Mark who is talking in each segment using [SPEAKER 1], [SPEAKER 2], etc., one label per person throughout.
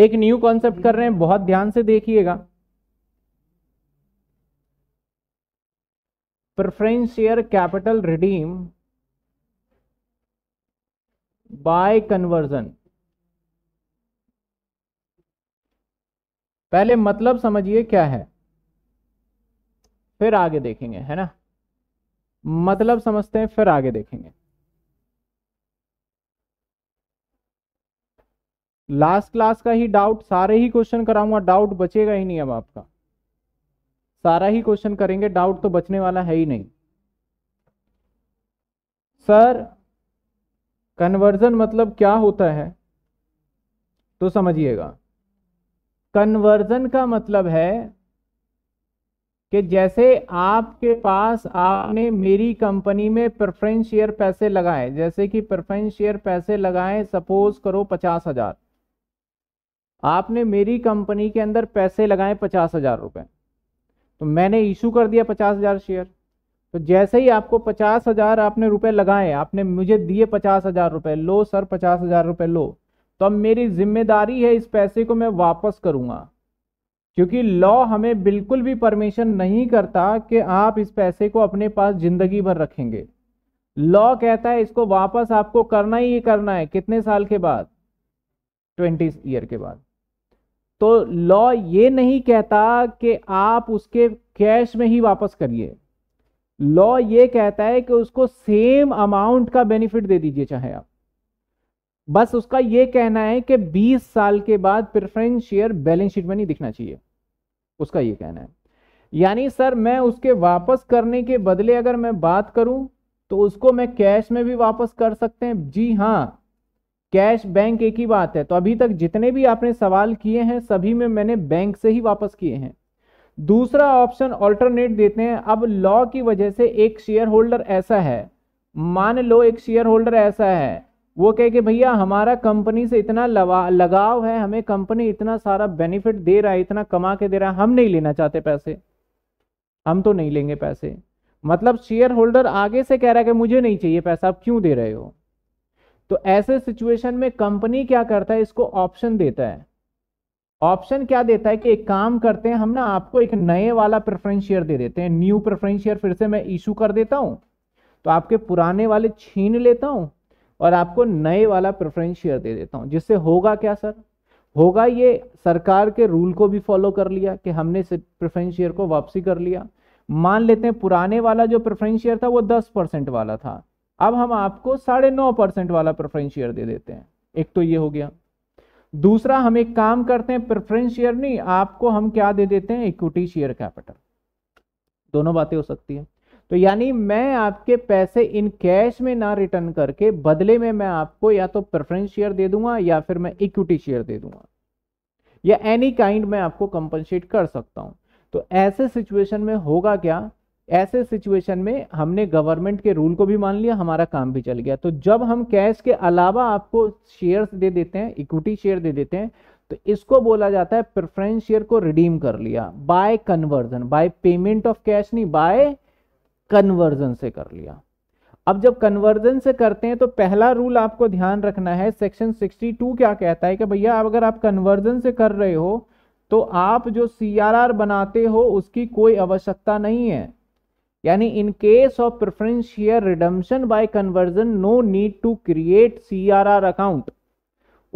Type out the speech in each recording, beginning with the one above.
[SPEAKER 1] एक new concept कर रहे हैं बहुत ध्यान से देखिएगा preference share capital redeem by conversion पहले मतलब समझिए क्या है फिर आगे देखेंगे है ना मतलब समझते हैं फिर आगे देखेंगे लास्ट क्लास का ही डाउट सारे ही क्वेश्चन कराऊंगा डाउट बचेगा ही नहीं अब आपका सारा ही क्वेश्चन करेंगे डाउट तो बचने वाला है ही नहीं सर कन्वर्जन मतलब क्या होता है तो समझिएगा कन्वर्जन का मतलब है कि जैसे आपके पास आपने मेरी कंपनी में प्रेफरेंस शेयर पैसे लगाए जैसे कि प्रेफरेंस शेयर पैसे लगाए सपोज करो पचास हजार आपने मेरी कंपनी के अंदर पैसे लगाए पचास हजार रुपये तो मैंने इशू कर दिया पचास हजार शेयर तो जैसे ही आपको पचास हजार आपने रुपए लगाए आपने मुझे दिए पचास हजार रुपये लो सर पचास हजार रुपये लो तो अब मेरी जिम्मेदारी है इस पैसे को मैं वापस करूंगा क्योंकि लॉ हमें बिल्कुल भी परमिशन नहीं करता कि आप इस पैसे को अपने पास जिंदगी भर रखेंगे लॉ कहता है इसको वापस आपको करना ही करना है कितने साल के बाद ट्वेंटी ईयर के बाद तो लॉ ये नहीं कहता कि आप उसके कैश में ही वापस करिए लॉ ये कहता है कि उसको सेम अमाउंट का बेनिफिट दे दीजिए चाहे आप बस उसका यह कहना है कि 20 साल के बाद प्रेफरेंस शेयर बैलेंस शीट में नहीं दिखना चाहिए उसका यह कहना है यानी सर मैं उसके वापस करने के बदले अगर मैं बात करूं तो उसको मैं कैश में भी वापस कर सकते हैं जी हाँ कैश बैंक एक ही बात है तो अभी तक जितने भी आपने सवाल किए हैं सभी में मैंने बैंक से ही वापस किए हैं दूसरा ऑप्शन ऑल्टरनेट देते हैं अब लॉ की वजह से एक शेयर होल्डर ऐसा है मान लो एक शेयर होल्डर ऐसा है वो कहे के भैया हमारा कंपनी से इतना लगाव है हमें कंपनी इतना सारा बेनिफिट दे रहा है इतना कमा के दे रहा है हम नहीं लेना चाहते पैसे हम तो नहीं लेंगे पैसे मतलब शेयर होल्डर आगे से कह रहा है कि मुझे नहीं चाहिए पैसा आप क्यों दे रहे हो तो ऐसे सिचुएशन में कंपनी क्या करता है इसको ऑप्शन देता है ऑप्शन क्या देता है कि एक काम करते हैं हम ना आपको एक नए वाला प्रेफरेंस शेयर दे देते हैं न्यू प्रेफरेंस शेयर फिर से मैं इशू कर देता हूं तो आपके पुराने वाले छीन लेता हूं और आपको नए वाला प्रेफरेंस शेयर दे देता हूं जिससे होगा क्या सर होगा ये सरकार के रूल को भी फॉलो कर लिया कि हमने प्रेफरेंस शेयर को वापसी कर लिया मान लेते हैं पुराने वाला जो प्रेफरेंस शेयर था वो दस परसेंट वाला था अब हम आपको साढ़े नौ परसेंट वाला प्रेफरेंस शेयर दे देते हैं एक तो ये हो गया दूसरा हम एक काम करते हैं प्रेफरेंस शेयर नहीं आपको हम क्या दे देते हैं इक्विटी शेयर कैपिटल दोनों बातें हो सकती है तो यानी मैं आपके पैसे इन कैश में ना रिटर्न करके बदले में मैं आपको या तो प्रेफरेंस शेयर दे दूंगा या फिर मैं इक्विटी शेयर दे दूंगा या एनी काइंड मैं आपको कंपनसेट कर सकता हूं तो ऐसे सिचुएशन में होगा क्या ऐसे सिचुएशन में हमने गवर्नमेंट के रूल को भी मान लिया हमारा काम भी चल गया तो जब हम कैश के अलावा आपको शेयर्स दे देते हैं इक्विटी शेयर दे देते हैं तो इसको बोला जाता है प्रेफरेंस शेयर को रिडीम कर लिया by conversion by payment of cash नहीं बाय कन्वर्जन से कर लिया अब जब कन्वर्जन से करते हैं तो पहला रूल आपको ध्यान रखना है सेक्शन 62 क्या कहता है कि भैया अगर आप कन्वर्जन से कर रहे हो तो आप जो सीआरआर बनाते हो उसकी कोई आवश्यकता नहीं है यानी in case of preference share redemption by conversion no need to create CRR account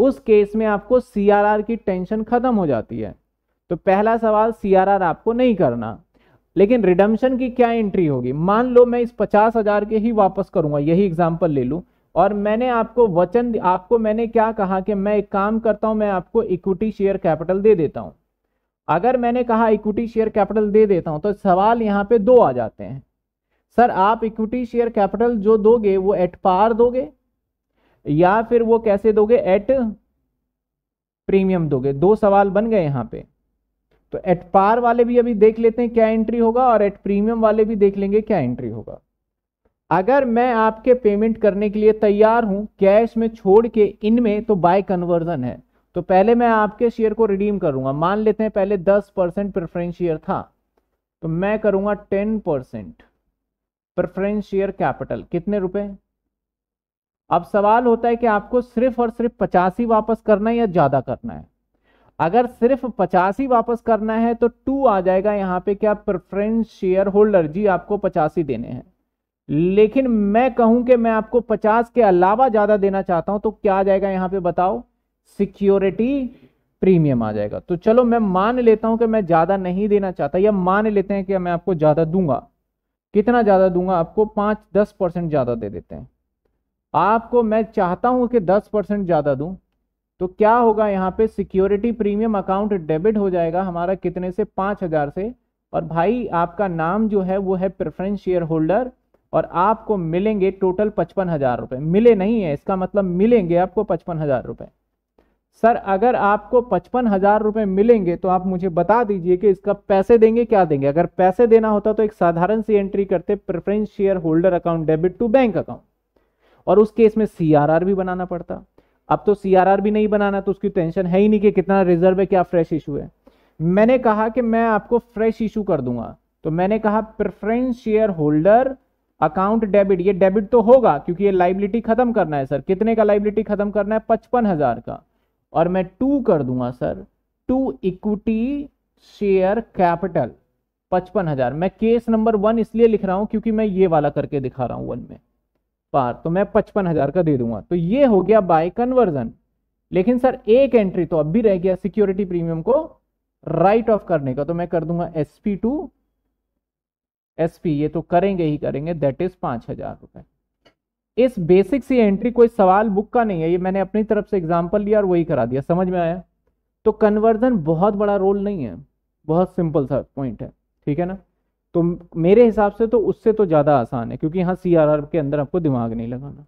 [SPEAKER 1] उस केस में आपको सीआरआर की टेंशन खत्म हो जाती है तो पहला सवाल सीआरआर आपको नहीं करना लेकिन रिडम्शन की क्या एंट्री होगी मान लो मैं इस पचास हजार के ही वापस करूंगा यही एग्जाम्पल ले लू और मैंने आपको वचन आपको मैंने क्या कहा कि मैं एक काम करता हूँ मैं आपको इक्विटी शेयर कैपिटल दे देता हूं अगर मैंने कहा इक्विटी शेयर कैपिटल दे देता हूं तो सवाल यहाँ पे दो आ जाते हैं सर आप इक्विटी शेयर कैपिटल जो दोगे वो एट पार दोगे या फिर वो कैसे दोगे एट प्रीमियम दोगे दो सवाल बन गए यहां पे तो एट पार वाले भी अभी देख लेते हैं क्या एंट्री होगा और एट प्रीमियम वाले भी देख लेंगे क्या एंट्री होगा अगर मैं आपके पेमेंट करने के लिए तैयार हूं कैश में छोड़ के इनमें तो बाय कन्वर्जन है तो पहले मैं आपके शेयर को रिडीम करूंगा मान लेते हैं पहले दस परसेंट प्रेफरेंस शेयर था तो मैं करूंगा ten percent preference share capital कितने रुपए अब सवाल होता है कि आपको सिर्फ और सिर्फ पचासी वापस करना है या ज्यादा करना है अगर सिर्फ पचासी वापस करना है तो टू आ जाएगा यहां पे क्या प्रेफरेंस शेयर होल्डर जी आपको पचासी देने हैं लेकिन मैं कहूं कि मैं आपको पचास के अलावा ज्यादा देना चाहता हूं तो क्या आ जाएगा यहां पे बताओ सिक्योरिटी प्रीमियम आ जाएगा तो चलो मैं मान लेता हूं कि मैं ज्यादा नहीं देना चाहता या मान लेते हैं कि मैं आपको ज्यादा दूंगा कितना ज्यादा दूंगा आपको पांच दस परसेंट ज्यादा दे देते हैं आपको मैं चाहता हूं कि दस परसेंट ज्यादा दूं तो क्या होगा यहां पे सिक्योरिटी प्रीमियम अकाउंट डेबिट हो जाएगा हमारा कितने से पांच हज़ार से और भाई आपका नाम जो है वो है प्रेफरेंस शेयर होल्डर और आपको मिलेंगे टोटल पचपन हज़ार रुपए मिले नहीं है इसका मतलब मिलेंगे आपको पचपन हज़ार रुपए सर अगर आपको पचपन हजार रुपये मिलेंगे तो आप मुझे बता दीजिए कि इसका पैसे देंगे क्या देंगे अगर पैसे देना होता तो एक साधारण सी एंट्री करते preference share holder account debit to bank account और उस केस में सीआरआर भी बनाना पड़ता अब तो सीआरआर भी नहीं बनाना तो उसकी टेंशन है ही नहीं कि कितना रिजर्व है क्या फ्रेश इशू है मैंने कहा कि मैं आपको फ्रेश इशू कर दूंगा तो मैंने कहा preference share holder account debit ये डेबिट तो होगा क्योंकि ये लाइबिलिटी खत्म करना है सर कितने का लाइबिलिटी खत्म करना है पचपन हजार का और मैं टू कर दूंगा sir to equity share capital पचपन हजार मैं केस नंबर वन इसलिए लिख रहा हूं क्योंकि मैं ये वाला करके दिखा रहा हूं वन में पार तो मैं पचपन हजार का दे दूंगा तो ये हो गया बाय कन्वर्जन लेकिन सर एक एंट्री तो अब भी रह गया सिक्योरिटी प्रीमियम को राइट ऑफ करने का तो मैं कर दूंगा S P to S P ये तो करेंगे ही करेंगे दैट इज पांच हजार रुपए इस बेसिक सी एंट्री कोई सवाल बुक का नहीं है ये मैंने अपनी तरफ से एग्जाम्पल लिया और वही करा दिया समझ में आया तो कन्वर्जन बहुत बड़ा रोल नहीं है बहुत सिंपल सा पॉइंट है ठीक है ना तो मेरे हिसाब से तो उससे तो ज़्यादा आसान है क्योंकि यहाँ सी के अंदर आपको दिमाग नहीं लगाना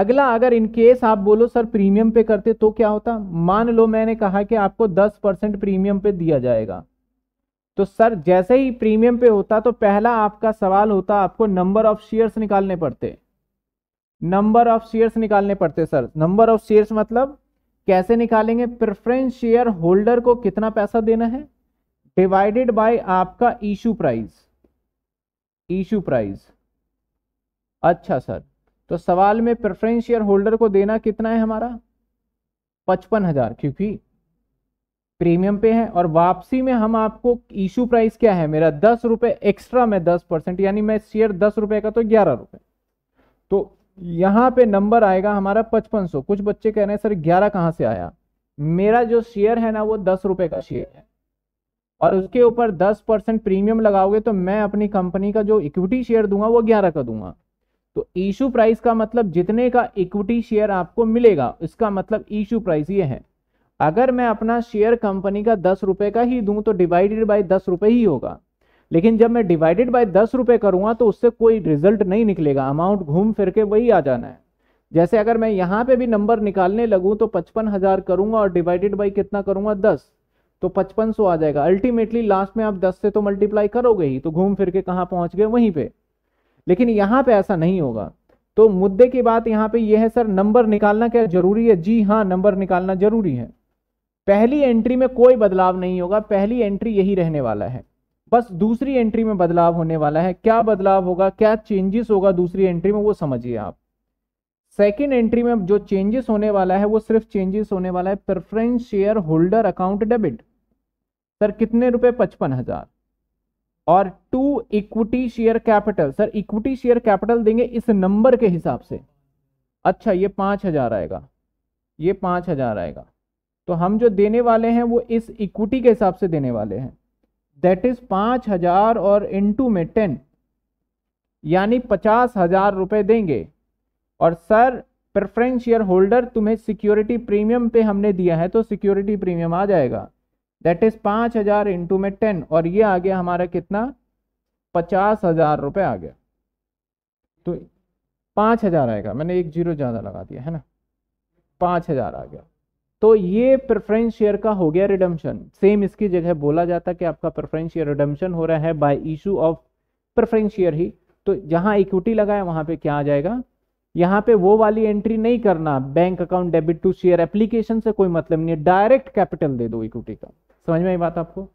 [SPEAKER 1] अगला अगर इन केस आप बोलो सर प्रीमियम पे करते तो क्या होता मान लो मैंने कहा कि आपको 10 परसेंट प्रीमियम पे दिया जाएगा तो सर जैसे ही प्रीमियम पे होता तो पहला आपका सवाल होता आपको नंबर ऑफ शेयर्स निकालने पड़ते नंबर ऑफ शेयर्स निकालने पड़ते सर नंबर ऑफ शेयर्स मतलब कैसे निकालेंगे प्रेफरेंस शेयर होल्डर को कितना पैसा देना है डिवाइडेड बाय आपका इशू प्राइस इशू प्राइस अच्छा सर तो सवाल में प्रेफरेंस शेयर होल्डर को देना कितना है हमारा पचपन हजार क्योंकि प्रीमियम पे है और वापसी में हम आपको इशू प्राइस क्या है मेरा दस रुपए एक्स्ट्रा में दस परसेंट यानी मैं शेयर दस रुपए का तो ग्यारह रुपए तो यहां पे नंबर आएगा हमारा पचपन सौ कुछ बच्चे कह रहे हैं सर ग्यारह कहां से आया मेरा जो शेयर है ना वो दस रुपए का शेयर है और उसके ऊपर दस परसेंट प्रीमियम लगाओगे तो मैं अपनी कंपनी का जो इक्विटी शेयर दूंगा वो ग्यारह का दूंगा तो इशू प्राइस का मतलब जितने का इक्विटी शेयर आपको मिलेगा इसका मतलब इशू प्राइस ये है अगर मैं अपना शेयर कंपनी का दस रुपये का ही दूं तो डिवाइडेड बाई दस रुपये ही होगा लेकिन जब मैं डिवाइडेड बाई दस रुपये करूँगा तो उससे कोई रिजल्ट नहीं निकलेगा अमाउंट घूम फिर के वही आ जाना है जैसे अगर मैं यहाँ पे भी नंबर निकालने लगूँ तो पचपन हज़ार करूँगा और डिवाइडेड बाई कितना करूँगा दस तो पचपन सौ आ जाएगा अल्टीमेटली लास्ट में आप दस से तो मल्टीप्लाई करोगे ही तो घूम फिर के कहाँ पहुँच गए वहीं पर लेकिन यहाँ पर ऐसा नहीं होगा तो मुद्दे की बात यहाँ पे यह है सर नंबर निकालना क्या जरूरी है जी हाँ नंबर निकालना जरूरी है पहली एंट्री में कोई बदलाव नहीं होगा पहली एंट्री यही रहने वाला है बस दूसरी एंट्री में बदलाव होने वाला है क्या बदलाव होगा क्या चेंजेस होगा दूसरी एंट्री में वो समझिए आप सेकेंड एंट्री में जो चेंजेस होने वाला है वो सिर्फ चेंजेस होने वाला है preference share holder account debit sir कितने रुपए पचपन हजार और to equity share capital sir equity share capital देंगे इस नंबर के हिसाब से अच्छा ये पांच हजार आएगा ये पांच हजार आएगा तो हम जो देने वाले हैं वो इस इक्विटी के हिसाब से देने वाले हैं दैट इज पांच हजार और इंटू में टेन यानी पचास हजार रुपये देंगे और सर प्रेफरेंस शेयर होल्डर तुम्हें सिक्योरिटी प्रीमियम पे हमने दिया है तो सिक्योरिटी प्रीमियम आ जाएगा दैट इज पाँच हजार इंटू में टेन और ये आ गया हमारा कितना पचास हजार रुपये आ गया तो पांच हजार आएगा मैंने एक जीरो ज़्यादा लगा दिया है ना पांच हजार आ गया तो ये प्रेफरेंस शेयर का हो गया रिडम्शन सेम इसकी जगह बोला जाता कि आपका प्रेफरेंस शेयर रिडम्शन हो रहा है by issue of preference share ही तो जहां इक्विटी लगा है वहां पे क्या आ जाएगा यहां पे वो वाली एंट्री नहीं करना bank account debit to share application से कोई मतलब नहीं है डायरेक्ट कैपिटल दे दो इक्विटी का समझ में आई बात आपको